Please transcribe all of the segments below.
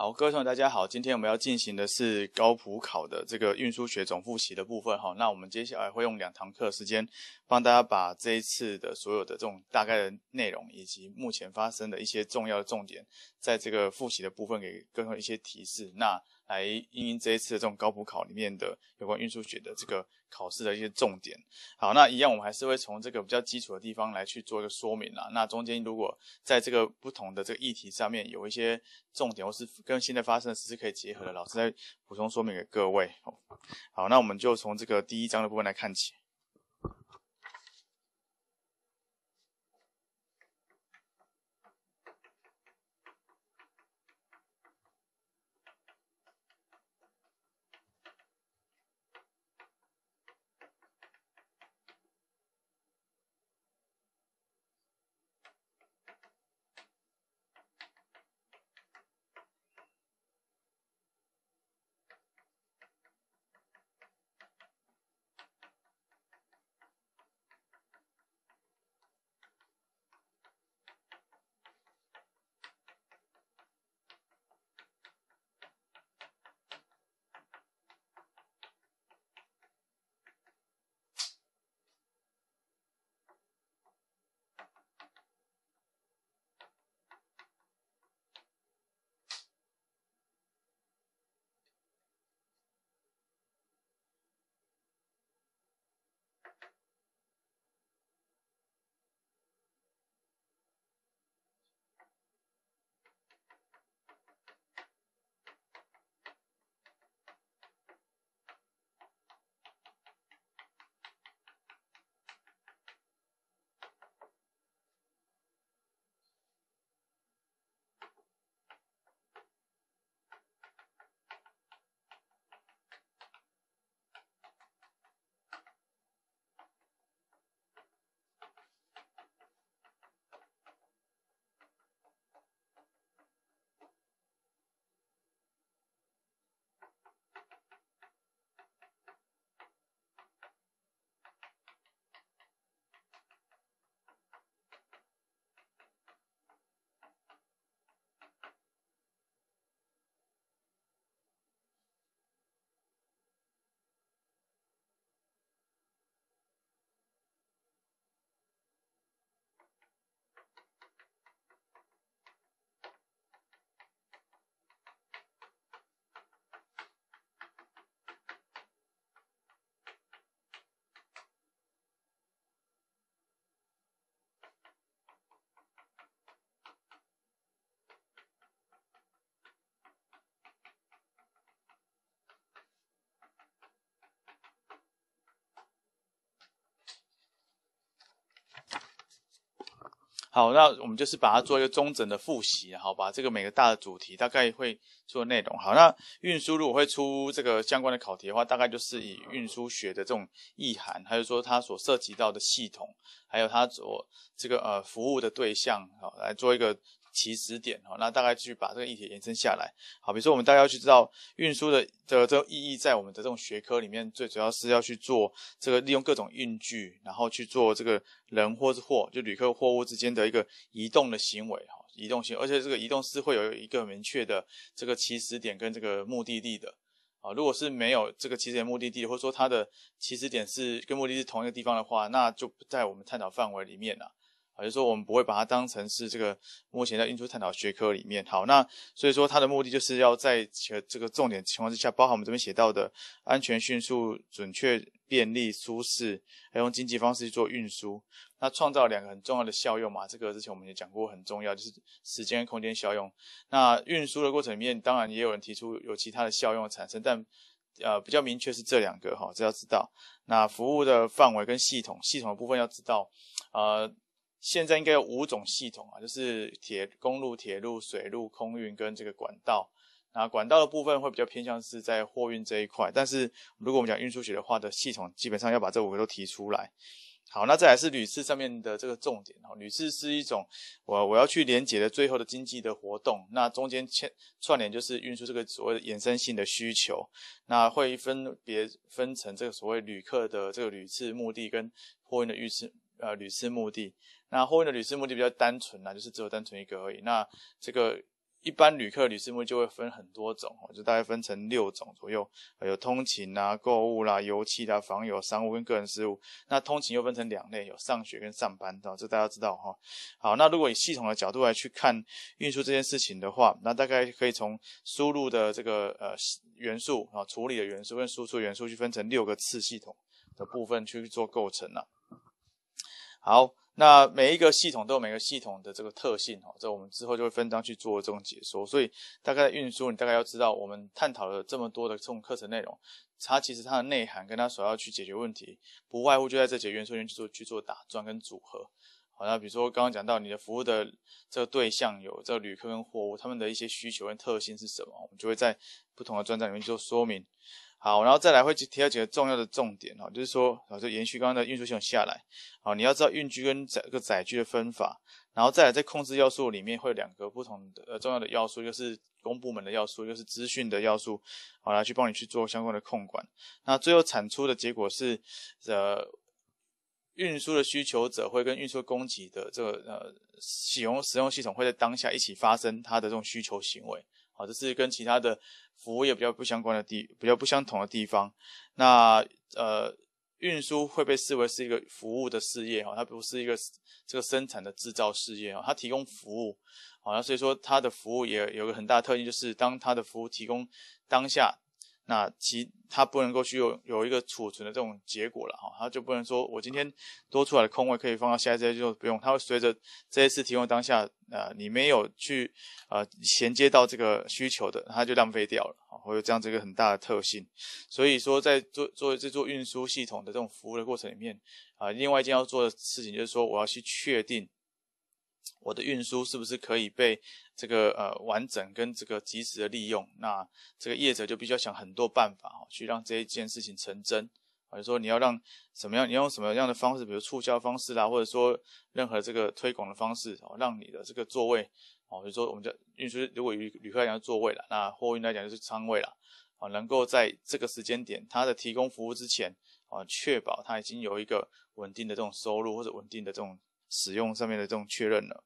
好，各位同学大家好，今天我们要进行的是高普考的这个运输学总复习的部分哈。那我们接下来会用两堂课时间，帮大家把这一次的所有的这种大概的内容，以及目前发生的一些重要的重点，在这个复习的部分给各位一些提示。那来应应这一次的这种高普考里面的有关运输学的这个考试的一些重点。好，那一样我们还是会从这个比较基础的地方来去做一个说明啦。那中间如果在这个不同的这个议题上面有一些重点或是跟现在发生的事是可以结合的，老师再补充说明给各位。好，那我们就从这个第一章的部分来看起。好，那我们就是把它做一个中整的复习，好，把这个每个大的主题大概会做内容。好，那运输如果会出这个相关的考题的话，大概就是以运输学的这种意涵，还是说它所涉及到的系统，还有它所这个呃服务的对象，好来做一个。起始点哈，那大概去把这个议题延伸下来，好，比如说我们大家要去知道运输的的这个意义，在我们的这种学科里面，最主要是要去做这个利用各种运具，然后去做这个人或是货，就旅客货物之间的一个移动的行为哈，移动性，而且这个移动是会有一个明确的这个起始点跟这个目的地的啊，如果是没有这个起始点、目的地，或者说它的起始点是跟目的地同一个地方的话，那就不在我们探讨范围里面了。还是说我们不会把它当成是这个目前在运输探讨学科里面好，那所以说它的目的就是要在这个重点情况之下，包含我们这边写到的安全、迅速、准确、便利、舒适，还用经济方式去做运输，那创造两个很重要的效用嘛。这个之前我们也讲过，很重要就是时间跟空间效用。那运输的过程里面，当然也有人提出有其他的效用产生，但呃比较明确是这两个哈，这要知道。那服务的范围跟系统系统的部分要知道，呃。现在应该有五种系统啊，就是铁、公路、铁路、水路、空运跟这个管道。那管道的部分会比较偏向是在货运这一块，但是如果我们讲运输学的话，的系统基本上要把这五个都提出来。好，那再来是旅次上面的这个重点哦，旅次是一种我我要去连接的最后的经济的活动，那中间牵串联就是运输这个所谓衍生性的需求，那会分别分成这个所谓旅客的这个旅次目的跟货运的旅次呃旅次目的。那货运的旅次目的比较单纯啦，就是只有单纯一个而已。那这个一般旅客旅次目就会分很多种，就大概分成六种左右，有通勤啦、购物啦、游憩啦、房友、商务跟个人事务。那通勤又分成两类，有上学跟上班的，这大家知道哈。好，那如果以系统的角度来去看运输这件事情的话，那大概可以从输入的这个呃元素啊、处理的元素跟输出元素去分成六个次系统的部分去做构成了。好。那每一个系统都有每个系统的这个特性哈，这我们之后就会分章去做这种解说。所以大概运输，你大概要知道，我们探讨了这么多的这种课程内容，它其实它的内涵跟它所要去解决问题，不外乎就在这几元素里面去做去做打转跟组合。好，那比如说刚刚讲到你的服务的这个对象有这旅客跟货物，他们的一些需求跟特性是什么，我们就会在不同的专章里面做说明。好，然后再来会去提到几个重要的重点哦，就是说啊，就延续刚刚的运输系统下来，啊，你要知道运距跟载个载具的分法，然后再来在控制要素里面会有两个不同的呃重要的要素，就是公部门的要素，就是资讯的要素，好来去帮你去做相关的控管。那最后产出的结果是，呃，运输的需求者会跟运输供给的这个呃使用使用系统会在当下一起发生它的这种需求行为。啊，这是跟其他的服务业比较不相关的地比较不相同的地方。那呃，运输会被视为是一个服务的事业啊，它不是一个这个生产的制造事业啊，它提供服务那所以说它的服务也有个很大特性，就是当它的服务提供当下。那其他不能够去有有一个储存的这种结果了哈，它就不能说我今天多出来的空位可以放到下一次就不用，它会随着这一次提供当下，呃，你没有去呃衔接到这个需求的，它就浪费掉了啊，会有这样这个很大的特性。所以说在做做这做运输系统的这种服务的过程里面啊，另外一件要做的事情就是说我要去确定。我的运输是不是可以被这个呃完整跟这个及时的利用？那这个业者就必须要想很多办法哦，去让这一件事情成真啊。如说你要让什么样，你用什么样的方式，比如促销方式啦，或者说任何这个推广的方式哦，让你的这个座位哦，比如说我们叫运输，如果旅旅客来讲座位了，那货运来讲就是仓位了啊，能够在这个时间点，它的提供服务之前啊，确保它已经有一个稳定的这种收入或者稳定的这种。使用上面的这种确认了，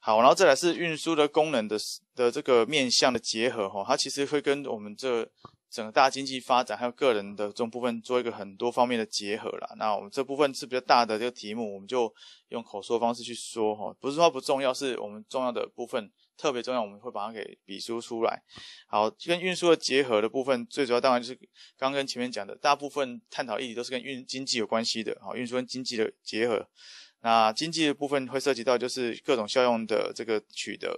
好，然后再来是运输的功能的的这个面向的结合哈，它其实会跟我们这整个大经济发展还有个人的这种部分做一个很多方面的结合啦。那我们这部分是比较大的这个题目，我们就用口说方式去说哈，不是说不重要，是我们重要的部分。特别重要，我们会把它给比输出来。好，跟运输的结合的部分，最主要当然就是刚跟前面讲的，大部分探讨议题都是跟运经济有关系的。好，运输跟经济的结合。那经济的部分会涉及到就是各种效用的这个取得，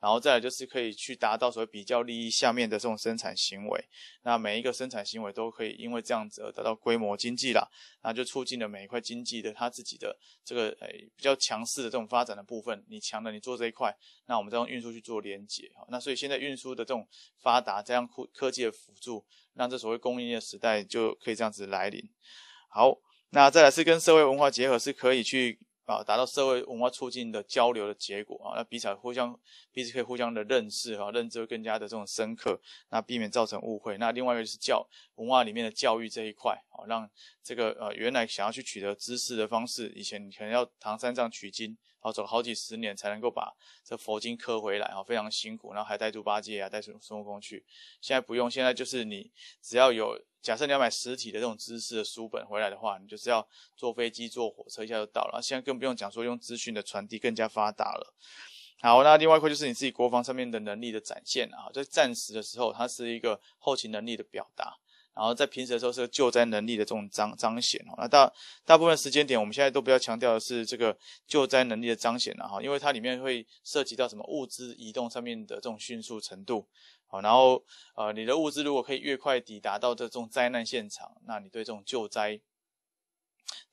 然后再来就是可以去达到所谓比较利益下面的这种生产行为。那每一个生产行为都可以因为这样子而得到规模经济啦，那就促进了每一块经济的它自己的这个诶比较强势的这种发展的部分。你强的你做这一块，那我们再用运输去做连接啊。那所以现在运输的这种发达加上科科技的辅助，让这所谓工业时代就可以这样子来临。好，那再来是跟社会文化结合，是可以去。啊，达到社会文化促进的交流的结果啊，那彼此互相，彼此可以互相的认识啊，认知会更加的这种深刻，那避免造成误会。那另外一个就是教文化里面的教育这一块。让这个呃，原来想要去取得知识的方式，以前你可能要唐三藏取经，然后走好几十年才能够把这佛经刻回来，然后非常辛苦，然后还带猪八戒啊，带孙孙悟空去。现在不用，现在就是你只要有，假设你要买实体的这种知识的书本回来的话，你就是要坐飞机、坐火车一下就到了。现在更不用讲说用资讯的传递更加发达了。好，那另外一块就是你自己国防上面的能力的展现啊，在战时的时候，它是一个后勤能力的表达。然后在平时的时候是救灾能力的这种彰彰显哦，那大大部分时间点我们现在都比较强调的是这个救灾能力的彰显了哈，因为它里面会涉及到什么物资移动上面的这种迅速程度，好，然后呃你的物资如果可以越快抵达到这种灾难现场，那你对这种救灾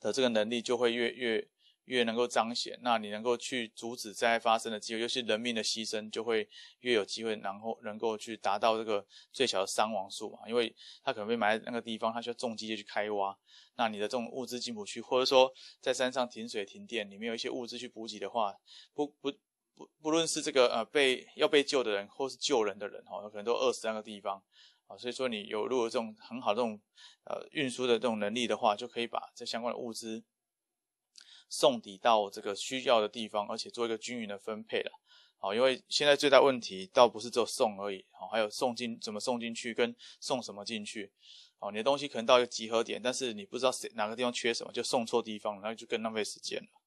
的这个能力就会越越。越能够彰显，那你能够去阻止灾害发生的几率，尤其人民的牺牲，就会越有机会，然后能够去达到这个最小的伤亡数嘛？因为他可能被埋在那个地方，他需要重机去开挖，那你的这种物资进不去，或者说在山上停水停电，里面有一些物资去补给的话，不不不，不论是这个呃被要被救的人，或是救人的人哈，可能都饿死在那个地方啊。所以说，你有如果这种很好的这种呃运输的这种能力的话，就可以把这相关的物资。送抵到这个需要的地方，而且做一个均匀的分配了。好，因为现在最大问题倒不是只有送而已，好，还有送进怎么送进去，跟送什么进去。好，你的东西可能到一个集合点，但是你不知道谁哪个地方缺什么，就送错地方，那就更浪费时间了。